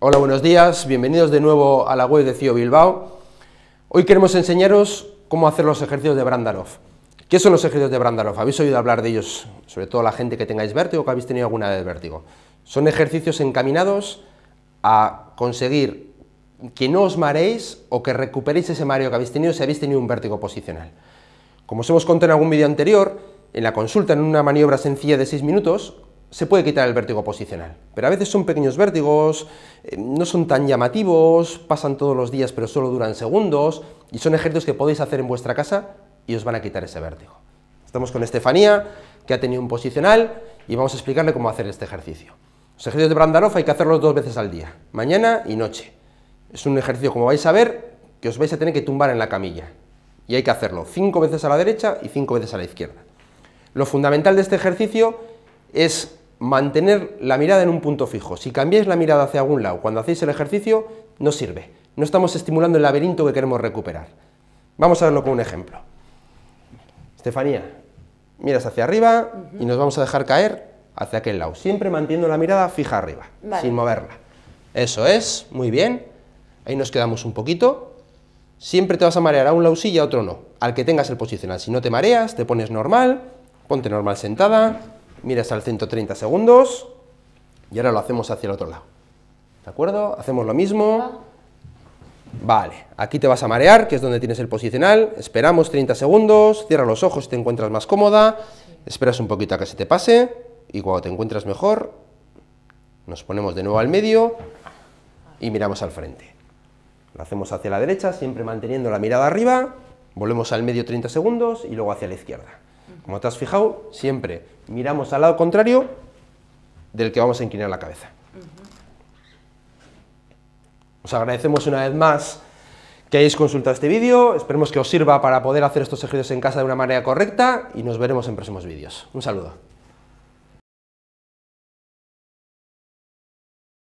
Hola, buenos días, bienvenidos de nuevo a la web de CIO Bilbao. Hoy queremos enseñaros cómo hacer los ejercicios de Brandaroff. ¿Qué son los ejercicios de Brandaroff? Habéis oído hablar de ellos, sobre todo la gente que tengáis vértigo o que habéis tenido alguna vez vértigo. Son ejercicios encaminados a conseguir que no os mareéis o que recuperéis ese mareo que habéis tenido si habéis tenido un vértigo posicional. Como os hemos contado en algún vídeo anterior, en la consulta, en una maniobra sencilla de 6 minutos, se puede quitar el vértigo posicional. Pero a veces son pequeños vértigos, eh, no son tan llamativos, pasan todos los días pero solo duran segundos y son ejercicios que podéis hacer en vuestra casa y os van a quitar ese vértigo. Estamos con Estefanía, que ha tenido un posicional y vamos a explicarle cómo hacer este ejercicio. Los ejercicios de Brandaroff hay que hacerlos dos veces al día, mañana y noche. Es un ejercicio, como vais a ver, que os vais a tener que tumbar en la camilla. Y hay que hacerlo cinco veces a la derecha y cinco veces a la izquierda. Lo fundamental de este ejercicio es mantener la mirada en un punto fijo. Si cambiáis la mirada hacia algún lado cuando hacéis el ejercicio, no sirve. No estamos estimulando el laberinto que queremos recuperar. Vamos a verlo con un ejemplo. Estefanía, miras hacia arriba y nos vamos a dejar caer hacia aquel lado. Siempre mantiendo la mirada fija arriba, sin moverla. Eso es, muy bien. Ahí nos quedamos un poquito. Siempre te vas a marear a un lado y a otro no. Al que tengas el posicional. Si no te mareas, te pones normal, ponte normal sentada, miras al 130 segundos y ahora lo hacemos hacia el otro lado. ¿De acuerdo? Hacemos lo mismo. Vale, aquí te vas a marear, que es donde tienes el posicional, esperamos 30 segundos, cierra los ojos si te encuentras más cómoda, esperas un poquito a que se te pase y cuando te encuentras mejor, nos ponemos de nuevo al medio y miramos al frente. Lo hacemos hacia la derecha, siempre manteniendo la mirada arriba, volvemos al medio 30 segundos y luego hacia la izquierda. Como te has fijado, siempre miramos al lado contrario del que vamos a inclinar la cabeza. Os agradecemos una vez más que hayáis consultado este vídeo, esperemos que os sirva para poder hacer estos ejercicios en casa de una manera correcta y nos veremos en próximos vídeos. Un saludo.